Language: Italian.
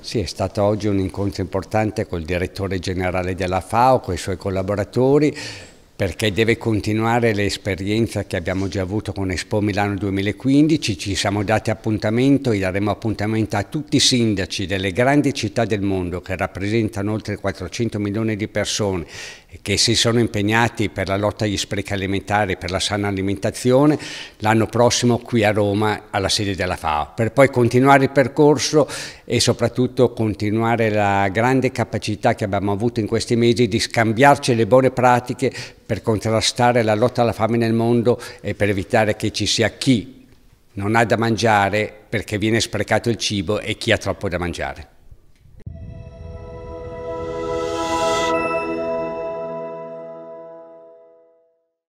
Sì, è stato oggi un incontro importante col direttore generale della FAO, con i suoi collaboratori perché deve continuare l'esperienza che abbiamo già avuto con Expo Milano 2015, ci siamo dati appuntamento e daremo appuntamento a tutti i sindaci delle grandi città del mondo che rappresentano oltre 400 milioni di persone che si sono impegnati per la lotta agli sprechi alimentari, per la sana alimentazione, l'anno prossimo qui a Roma alla sede della FAO, per poi continuare il percorso e soprattutto continuare la grande capacità che abbiamo avuto in questi mesi di scambiarci le buone pratiche per contrastare la lotta alla fame nel mondo e per evitare che ci sia chi non ha da mangiare perché viene sprecato il cibo e chi ha troppo da mangiare.